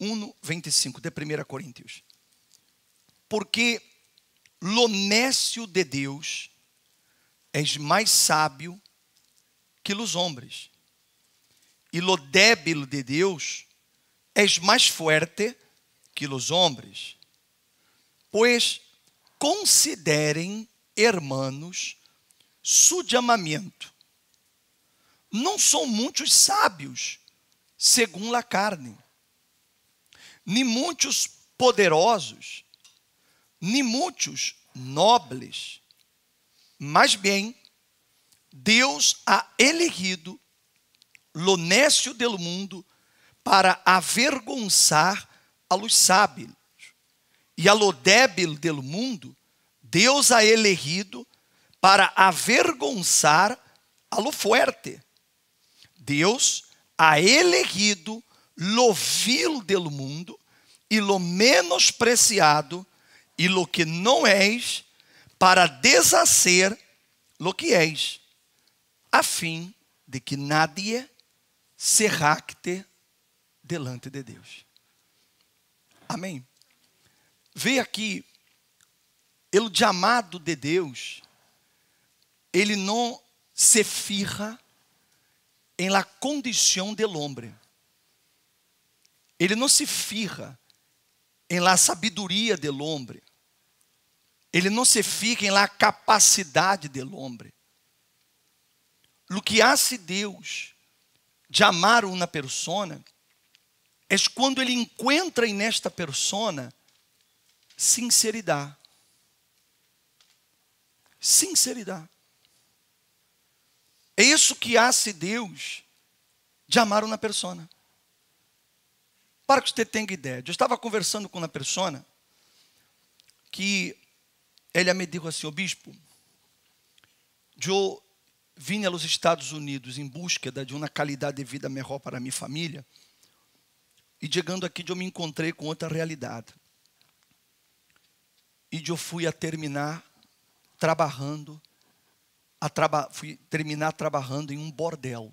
1,25 de 1 Coríntios. Porque lo necio de Deus és mais sábio que os homens, e lo débil de Deus és mais forte que os homens. Pois considerem, hermanos, su llamamento. Não são muitos sábios, segundo a carne nem muitos poderosos, nem muitos nobres, mas bem, Deus ha elegido lo necio del mundo para avergonçar a los sábios. E a lo débil del mundo, Deus ha elegido para avergonçar a lo fuerte. Deus ha elegido lo vil del mundo e lo menospreciado, e lo que não és, para desacer lo que és, a fim de que nadie se racte delante de Deus. Amém? Vê aqui, ele amado de Deus, ele não se firra em la condição del homem. Ele não se firra em la sabedoria do homem. Ele não se fica em la capacidade do homem. Lo que hace Deus de amar uma persona é quando ele encontra em nesta persona sinceridade. Sinceridade. É isso que hace Deus de amar uma persona. Para que você tenha ideia. Eu estava conversando com uma pessoa que ela é me disse assim, o bispo, eu vim aos Estados Unidos em busca de uma qualidade de vida melhor para minha família e chegando aqui eu me encontrei com outra realidade. E eu fui a terminar trabalhando, a traba, fui terminar trabalhando em um bordel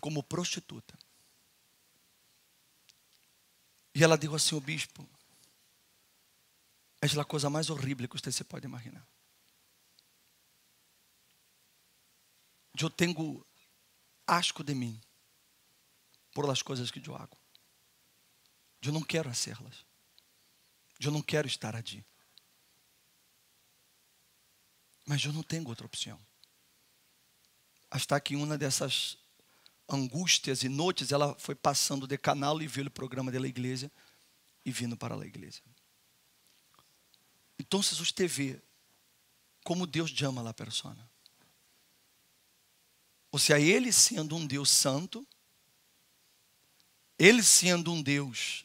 como prostituta. E ela disse assim: O bispo, é a coisa mais horrível que você pode imaginar. Eu tenho asco de mim por as coisas que eu hago. Eu não quero fazê-las. Eu não quero estar ali. Mas eu não tenho outra opção. Hasta que uma dessas angústias e noites, ela foi passando de canal e viu o programa da igreja e vindo para a igreja. Então, te vê como Deus chama a persona. Ou seja, Ele sendo um Deus santo, Ele sendo um Deus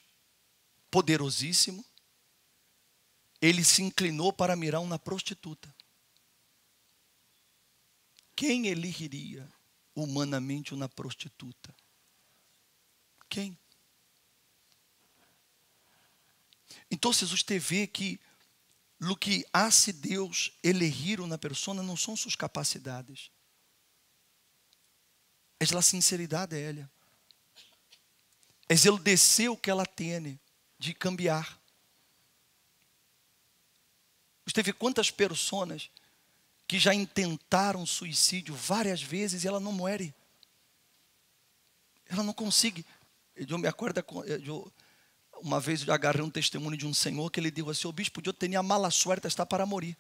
poderosíssimo, Ele se inclinou para mirar uma prostituta. Quem ele iria humanamente ou na prostituta? Quem? Então Jesus teve que lo que hace Deus elegiram na persona não são suas capacidades. É a sinceridade dela. É o que ela tem de cambiar. Você vê quantas pessoas que já intentaram suicídio várias vezes e ela não morre. Ela não consegue. Eu me acordo, eu, uma vez eu agarrei um testemunho de um senhor que ele disse assim: O bispo, eu a mala suerte está para morir.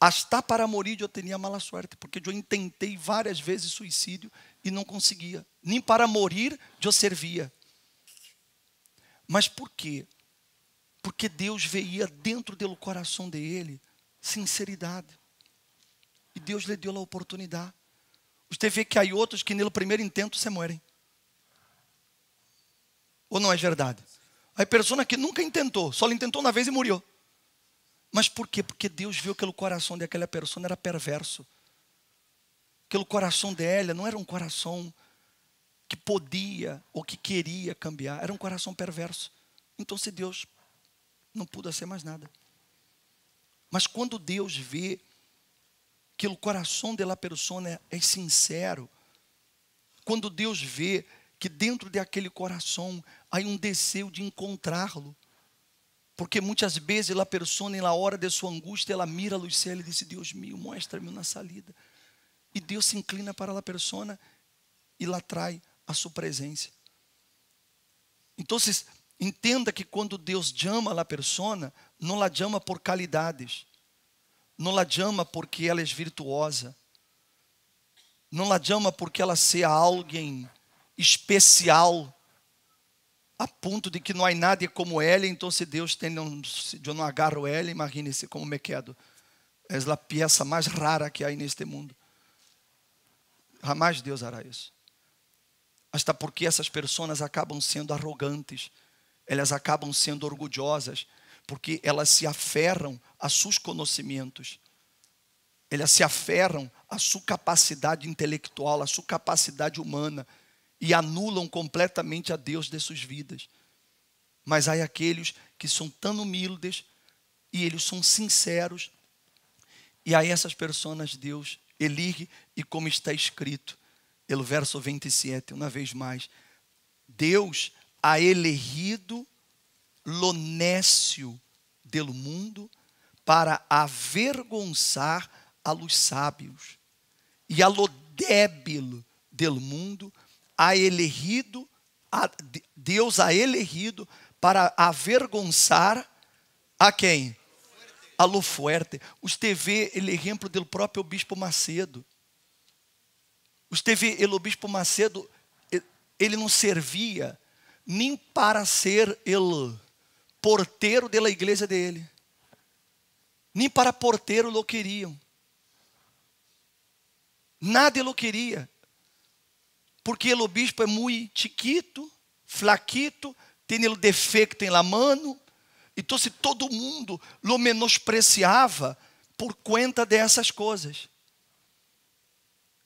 Hasta ah, para morir eu a mala suerte, porque eu intentei várias vezes suicídio e não conseguia. Nem para morir eu servia. Mas por quê? Porque Deus veia dentro do coração dele sinceridade. E Deus lhe deu a oportunidade. Você vê que há outros que, no primeiro intento, é se morrem. Ou não é verdade? A pessoa que nunca intentou, só intentou uma vez e morreu. Mas por quê? Porque Deus viu que o coração daquela pessoa era perverso. Que o coração dela não era um coração que podia ou que queria cambiar, era um coração perverso. Então, se Deus não pudo ser mais nada. Mas quando Deus vê que o coração dela persona é sincero, quando Deus vê que dentro daquele coração há um desejo de encontrá-lo, porque muitas vezes a persona, na hora de sua angústia, ela mira a Lucélia e diz: Deus meu, mostra-me na salida. E Deus se inclina para a persona e lá trai a sua presença. Então, Entenda que quando Deus chama a pessoa, não la chama por qualidades, não la chama porque ela é virtuosa, não la chama porque ela seja alguém especial, a ponto de que não há nada como ela, então se Deus tem, não, se eu não agarro ela, imagine-se como me quedo. É a peça mais rara que há neste mundo. Jamais Deus hará isso. Hasta porque essas pessoas acabam sendo arrogantes elas acabam sendo orgulhosas, porque elas se aferram a seus conhecimentos, elas se aferram à sua capacidade intelectual, à sua capacidade humana, e anulam completamente a Deus de suas vidas. Mas há aqueles que são tão humildes e eles são sinceros, e a essas pessoas Deus elige, e como está escrito, pelo verso 27, uma vez mais, Deus a elegido lo necio mundo para avergonçar a los sábios, e a lo débil do mundo a elegido a, Deus a elegido para avergonçar a quem? A lo fuerte. Os TV, ele é exemplo do próprio bispo Macedo. Os TV, ele, o bispo Macedo, ele não servia nem para ser ele porteiro da igreja dele, nem para porteiro lo queriam. Nada ele queria, porque ele, o bispo é muito chiquito, flaquito, tem ele defeito em la mano, então se todo mundo lo menospreciava por conta dessas coisas.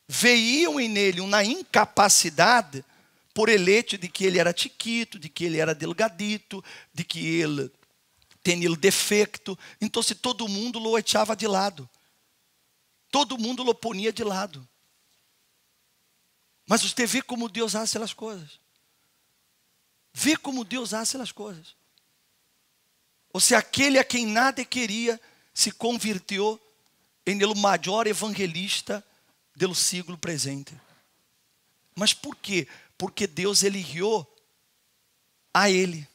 Veiam em nele uma incapacidade porelete de que ele era tiquito, de que ele era delgadito, de que ele tinha defeito. Então, se todo mundo lo echava de lado. Todo mundo lo ponia de lado. Mas você vê como Deus hace as coisas. Vê como Deus hace as coisas. Ou seja, aquele a quem nada queria se converteu em o maior evangelista do século presente. Mas por quê? porque Deus ele guiou a ele,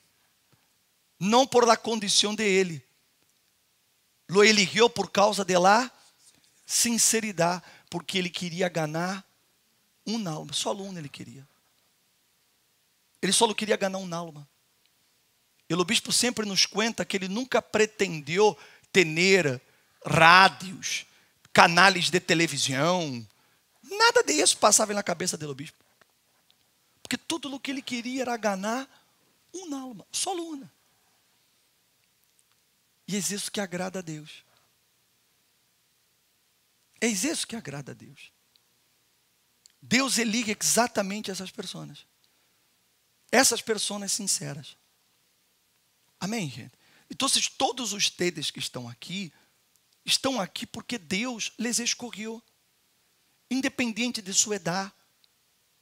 não por la condição de ele, lo eligió por causa de lá sinceridade, porque ele queria ganhar um alma, só um ele queria. Ele só queria ganhar um alma. E o bispo sempre nos conta que ele nunca pretendeu ter rádios, canais de televisão, nada disso passava na cabeça dele, bispo. Porque tudo o que ele queria era ganhar uma alma, só uma. E é isso que agrada a Deus. É isso que agrada a Deus. Deus liga exatamente essas pessoas. Essas pessoas sinceras. Amém, gente? Então, todos os tedes que estão aqui, estão aqui porque Deus lhes escorreu. Independente de sua idade,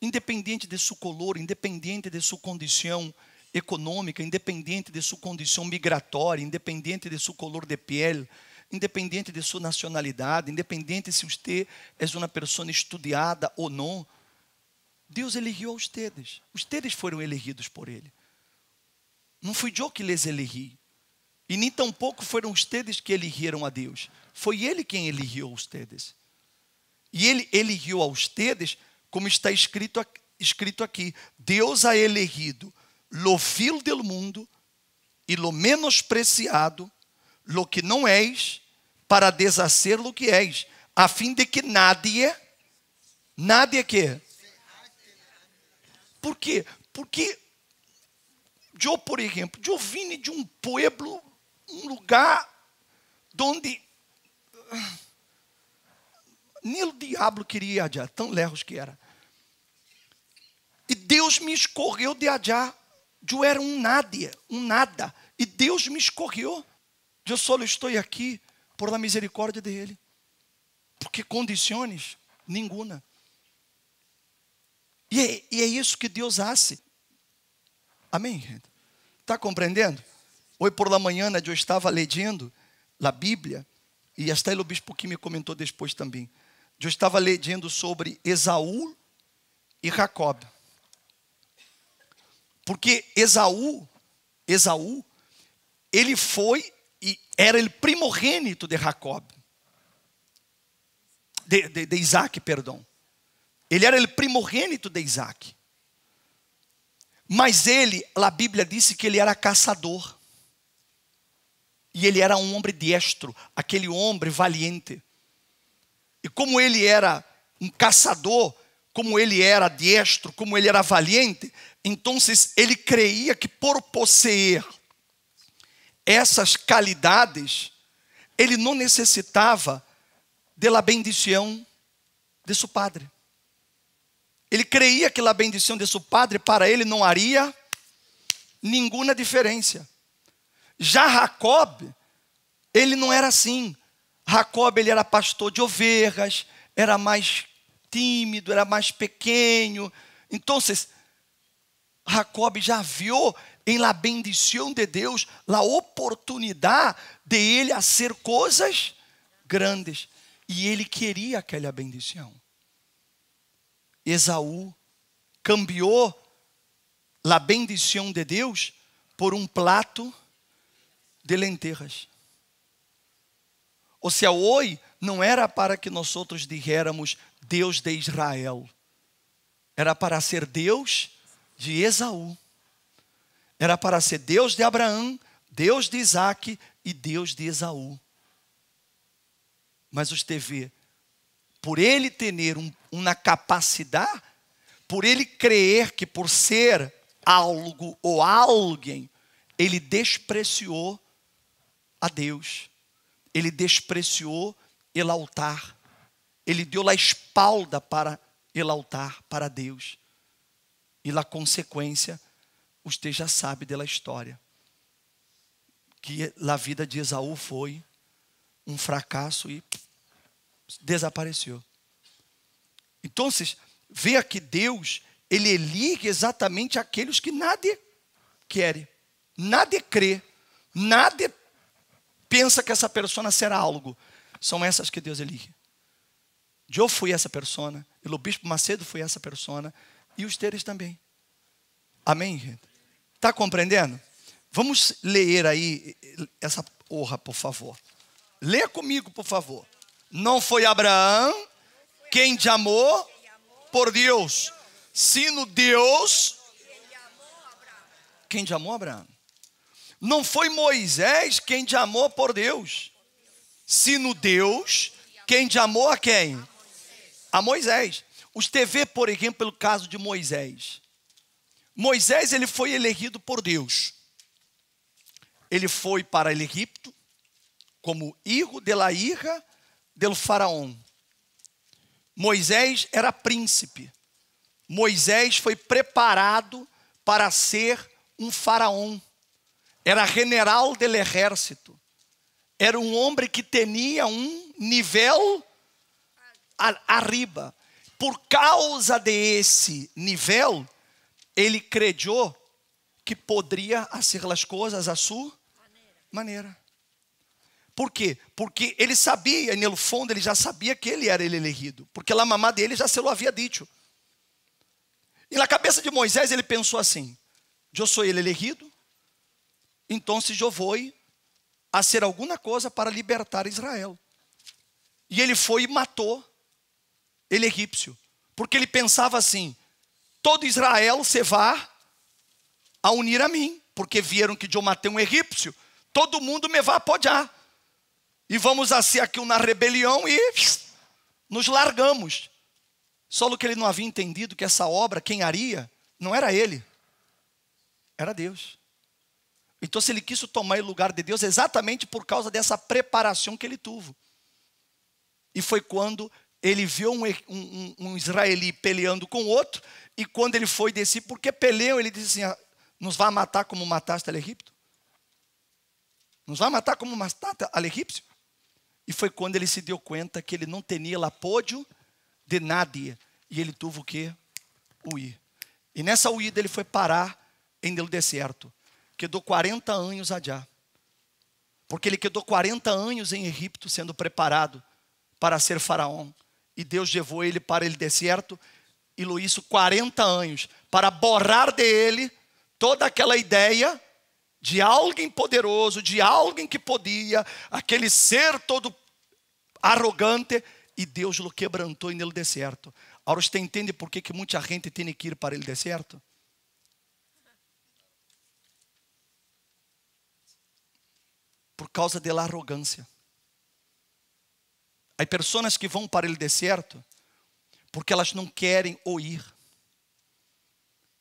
independente de seu color, independente de sua condição econômica, independente de sua condição migratória, independente de seu color de pele, independente de sua nacionalidade, independente se você é uma pessoa estudada ou não, Deus elegeu a vocês. Vocês foram elegidos por Ele. Não fui eu que lhes elegi. E nem tampouco foram vocês que elegeram a Deus. Foi Ele quem elegeu vocês. E Ele elegeu a vocês como está escrito, escrito aqui: Deus ha elegido lo vil del mundo e lo menospreciado, lo que não és, para desacer lo que és, a fim de que nadie, nadie é que. Por quê? Porque eu, por exemplo, eu vim de um pueblo, um lugar onde ah, nem o diabo queria adiar, tão lerros que era. E Deus me escorreu de Adjá. Eu era um nada, um nada. E Deus me escorreu. Eu só estou aqui por la misericórdia dele. Porque condições nenhuma. E é, e é isso que Deus hace. Amém? Está compreendendo? Hoje por la manhã né, eu estava lendo a Bíblia, e até o bispo que me comentou depois também. Eu estava lendo sobre Esaú e Jacob. Porque Esaú, Esaú, ele foi e era ele primogênito de Jacob. De, de, de Isaac, perdão. Ele era ele primogênito de Isaac. Mas ele, a Bíblia disse que ele era caçador. E ele era um homem diestro, aquele homem valiente. E como ele era um caçador, como ele era diestro, como ele era valiente, então ele creia que por possuir essas qualidades, ele não necessitava da bendição de seu padre. Ele creia que a bendição de seu padre para ele não haria nenhuma diferença. Já Jacob, ele não era assim. Jacob ele era pastor de ovelhas, era mais tímido, era mais pequeno. Então, Jacob já viu em la bendição de Deus a oportunidade de ele fazer coisas grandes. E ele queria aquela bendição. Esaú cambiou a bendição de Deus por um plato de lenteiras. Ou seja, oi não era para que nós outros dijéramos Deus de Israel. Era para ser Deus de Esaú. Era para ser Deus de Abraão, Deus de Isaac e Deus de Esaú. Mas os TV, por ele ter um, uma capacidade, por ele crer que por ser algo ou alguém, ele despreciou a Deus, ele despreciou el altar ele deu a espalda para elaltar para Deus. E lá consequência, você já sabe dela história. Que a vida de Esaú foi um fracasso e desapareceu. Então, veja que Deus, ele elige exatamente aqueles que nada querem, nada crê, nada pensa que essa pessoa será algo. São essas que Deus elige. Eu fui essa persona, o bispo Macedo foi essa persona, e os teres também. Amém, gente? Está compreendendo? Vamos ler aí essa porra, por favor. Lê comigo, por favor. Não foi Abraão quem te amou por Deus, sino Deus quem te amou, Abraão. Não foi Moisés quem te amou por Deus, sino Deus quem te amou a quem? a Moisés. Os TV, por exemplo, pelo caso de Moisés. Moisés ele foi elegido por Deus. Ele foi para o Egito como hijo de la hija del faraó. Moisés era príncipe. Moisés foi preparado para ser um faraón. Era general del exército. Era um homem que tinha um nível arriba. Por causa desse nível, ele crediou que poderia fazer as coisas a sua maneira. Por quê? Porque ele sabia, e no fundo ele já sabia que ele era ele elegido, porque a mamá dele já se lo havia dito. E na cabeça de Moisés ele pensou assim: eu sou ele elegido, então se eu vou a ser alguma coisa para libertar Israel. E ele foi e matou ele é egípcio, porque ele pensava assim: todo Israel se vá a unir a mim, porque vieram que de eu matei um egípcio, todo mundo me vá apoiar. E vamos assim aqui na rebelião e nos largamos. Só que ele não havia entendido que essa obra, quem haria, não era ele, era Deus. Então, se ele quis tomar o lugar de Deus, é exatamente por causa dessa preparação que ele teve. E foi quando ele viu um, um, um israeli peleando com outro, e quando ele foi descer, porque peleu, ele disse assim: ah, Nos vai matar como mataste ao Egipto Nos vai matar como mataste ao egípcio? E foi quando ele se deu conta que ele não tinha lapódio de nada, e ele teve que Uir. E nessa huída ele foi parar em del deserto, quedou 40 anos adiá. Porque ele quedou 40 anos em Egipto sendo preparado para ser faraó e Deus levou ele para ele deserto e Luísio 40 anos para borrar dele toda aquela ideia de alguém poderoso, de alguém que podia, aquele ser todo arrogante e Deus o quebrantou no deserto. Agora você entende por que que muita gente tem que ir para o deserto? Por causa da arrogância. Há pessoas que vão para o deserto porque elas não querem ouvir,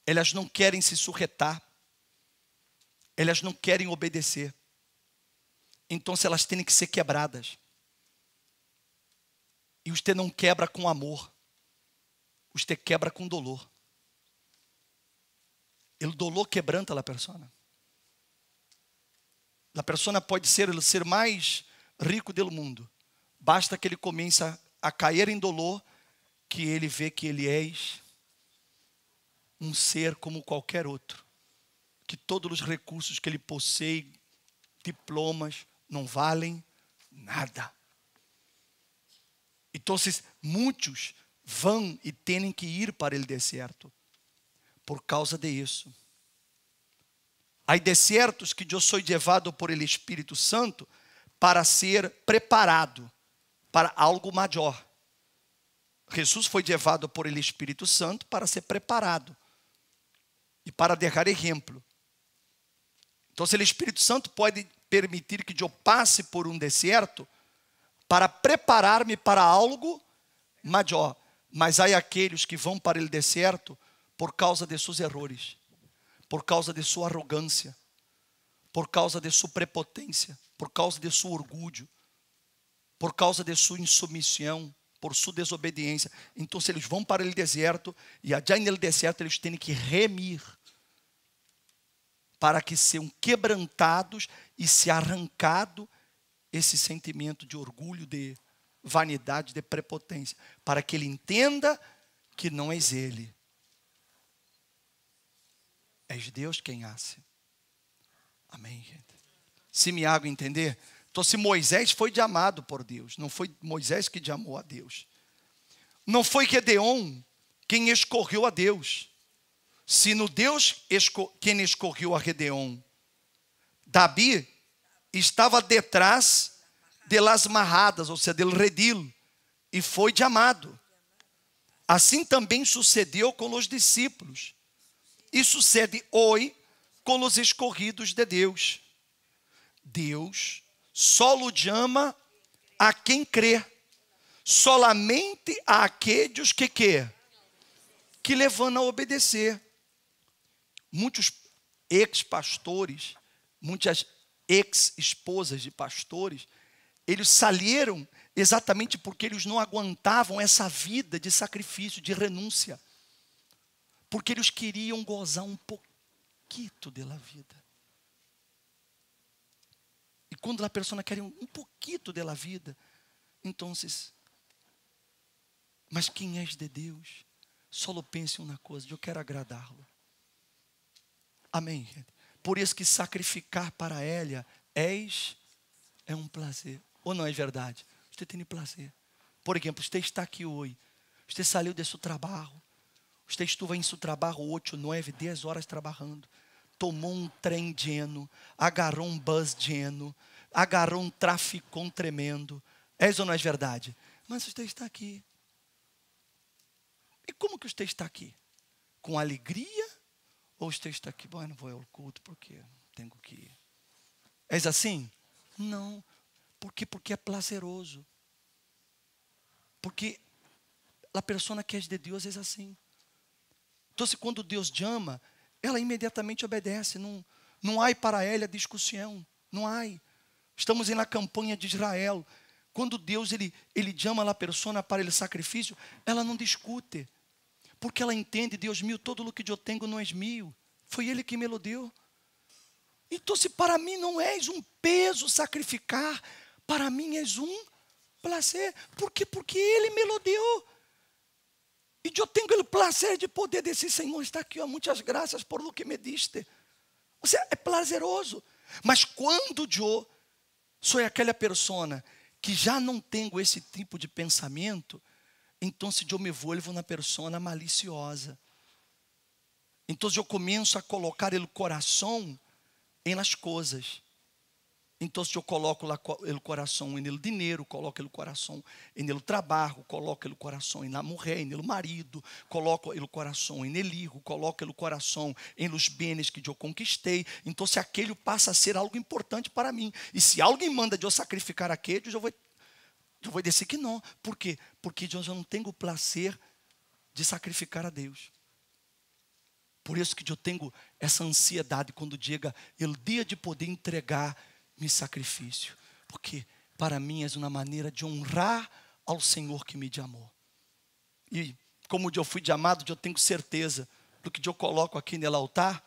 elas não querem se sujetar, elas não querem obedecer. Então elas têm que ser quebradas. E você não quebra com amor, você quebra com dolor. O dolor quebranta a pessoa. A pessoa pode ser o ser mais rico do mundo, Basta que ele comece a, cair em dolor, que ele vê que ele é um ser como qualquer outro. Que todos os recursos que ele possui, diplomas, não valem nada. Então, muitos vão e têm que ir para o deserto por causa de isso. Há desertos que eu sou levado por ele Espírito Santo para ser preparado para algo maior. Jesus foi levado por ele Espírito Santo para ser preparado e para deixar exemplo. Então, se o Espírito Santo pode permitir que eu passe por um deserto para preparar-me para algo maior, mas há aqueles que vão para o deserto por causa de seus erros, por causa de sua arrogância, por causa de sua prepotência, por causa de seu orgulho por causa de sua insubmissão, por sua desobediência. Então, eles vão para o deserto, e allá no deserto eles têm que remir, para que sejam quebrantados e se arrancado esse sentimento de orgulho, de vanidade, de prepotência, para que ele entenda que não és ele. És Deus quem hace. Amém, gente. Se me hago entender, então, se Moisés foi amado por Deus, não foi Moisés que amou a Deus. Não foi Gedeon quem escorreu a Deus, se no Deus quem escorreu a Gedeon. Davi estava detrás delas marradas, ou seja, del redil, e foi amado. Assim também sucedeu com os discípulos. E sucede hoje com os escorridos de Deus. Deus Solo de ama a quem crê. Solamente a aqueles que quê? Que levando a obedecer. Muitos ex-pastores, muitas ex-esposas de pastores, eles saíram exatamente porque eles não aguentavam essa vida de sacrifício, de renúncia. Porque eles queriam gozar um pouquinho da vida quando a pessoa quer um, pouquito da vida, então, mas quem és de Deus, só pense uma coisa: eu quero agradá-lo. Amém, Por isso que sacrificar para ela és é um prazer. Ou não é verdade? Você tem prazer. Por exemplo, você está aqui hoje, você saiu desse trabalho, você estuva em seu trabalho 8, 9, 10 horas trabalhando, tomou um trem de ano? agarrou um bus de ano? agarrou um traficão tremendo. É isso ou não é verdade? Mas os texto está aqui. E como que os texto está aqui? Com alegria? Ou os texto está aqui? Bom, eu não vou ao culto porque tenho que ir. É assim? Não. Por quê? Porque é prazeroso. Porque a pessoa que é de Deus é assim. Então, se quando Deus te ama, ela imediatamente obedece. Não, não há para ela discussão. Não há. Estamos na campanha de Israel. Quando Deus ele, ele chama a pessoa para ele sacrifício, ela não discute. Porque ela entende, Deus meu, todo o que eu tenho não é meu. Foi Ele que me lo deu. Então, se para mim não és um peso sacrificar, para mim és um prazer. Por quê? Porque Ele me lo deu. E eu tenho o prazer de poder dizer, Senhor, está aqui, ó, muitas graças por lo que me diste. Você é prazeroso. Mas quando eu Sou aquela pessoa que já não tenho esse tipo de pensamento, então se eu me volvo na persona maliciosa. Então eu começo a colocar o coração em as coisas então, se eu coloco lá o coração ele dinheiro, coloco o coração ele trabalho, coloco o coração na mulher, ele marido, coloco o coração ele hijo, coloco o coração em los bens que eu conquistei. Então, se aquele passa a ser algo importante para mim, e se alguém manda de eu sacrificar aquele, eu vou, eu vou dizer que não. Por quê? Porque eu não tenho o prazer de sacrificar a Deus. Por isso que eu tenho essa ansiedade quando chega o dia de poder entregar me sacrifício, porque para mim és uma maneira de honrar ao Senhor que me amou. E como eu fui de amado, eu tenho certeza do que eu coloco aqui no altar.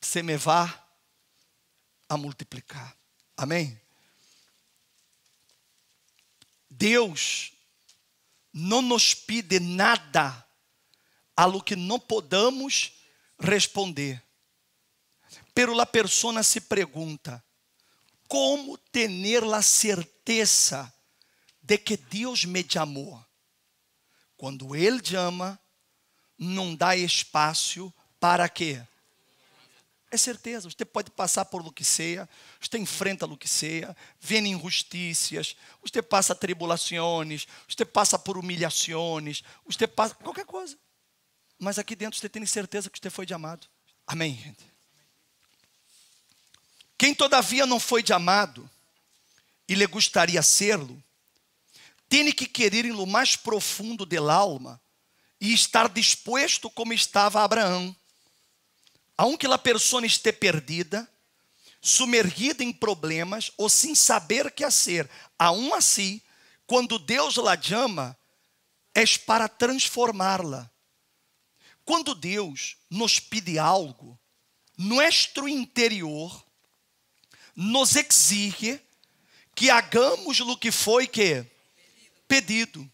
Você me vá a multiplicar. Amém? Deus não nos pide nada a lo que não podamos responder pero la persona se pregunta, como tener la certeza de que Deus me chamou? Quando Ele chama, não dá espaço para quê? É certeza, você pode passar por lo que seja, você enfrenta lo que seja, vem injustícias, você passa tribulações, você passa por humilhações, você passa qualquer coisa. Mas aqui dentro você tem certeza que você foi chamado. Amém, gente? Quem todavia não foi de amado e lhe gostaria serlo, tem que querer em lo mais profundo del alma e estar disposto como estava Abraão, aunque a pessoa esteja perdida, sumergida em problemas ou sem saber que fazer, um assim, quando Deus la chama, é para transformá-la. Quando Deus nos pede algo, nosso interior nos exige que hagamos o que foi que pedido.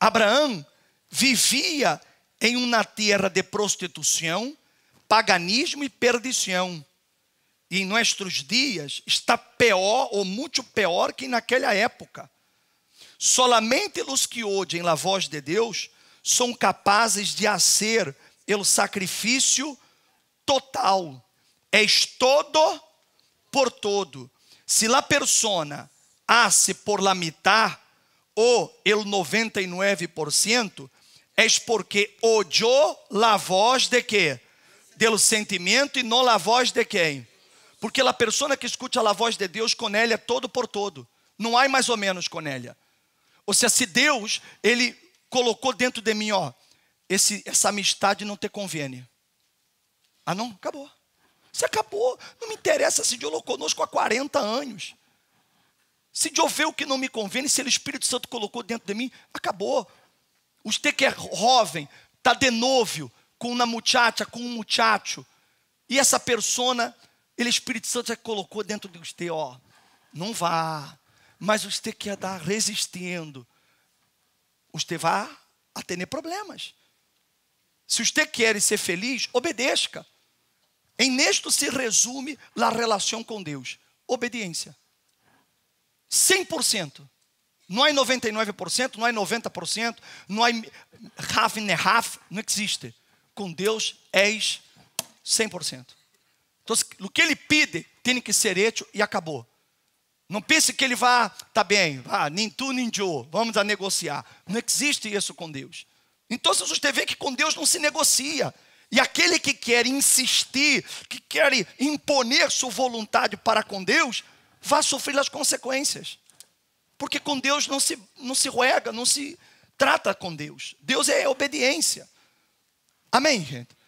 Abraão vivia em uma terra de prostituição, paganismo e perdição. E em nossos dias está pior ou muito pior que naquela época. Solamente os que ouvem a voz de Deus, são capazes de fazer o sacrifício total. És todo por todo se la persona hace por la mitad o el 99%, es porque odiou la voz de quê? Del sentimento e não la voz de quem? Porque la persona que escute a voz de Deus, conélia é todo por todo. Não há mais ou menos conélia. Ou seja, se Deus, Ele colocou dentro de mim, ó, esse, essa amistade não te convém? Ah não? Acabou. Se acabou. Não me interessa se dialogou conosco há 40 anos. Se vê o que não me convém, se ele Espírito Santo colocou dentro de mim, acabou. Você que é jovem, está de novo com uma muchacha, com um muchacho, e essa persona, ele Espírito Santo já colocou dentro de você, ó, não vá, mas você que é dar resistindo, você vai atender ter problemas. Se você quer ser feliz, obedeça. Em nesto se resume a relação com Deus: obediência. 100%. Não há 99%, não há 90%, não há half and half, não existe. Com Deus és 100%. Então, o que ele pede tem que ser hecho e acabou. Não pense que ele vá, tá bem, vá, nem tu nem eu, vamos a negociar. Não existe isso com Deus. Então, você vê que com Deus não se negocia. E aquele que quer insistir, que quer imponer sua vontade para com Deus, vai sofrer as consequências. Porque com Deus não se, não se ruega, não se trata com Deus. Deus é obediência. Amém, gente?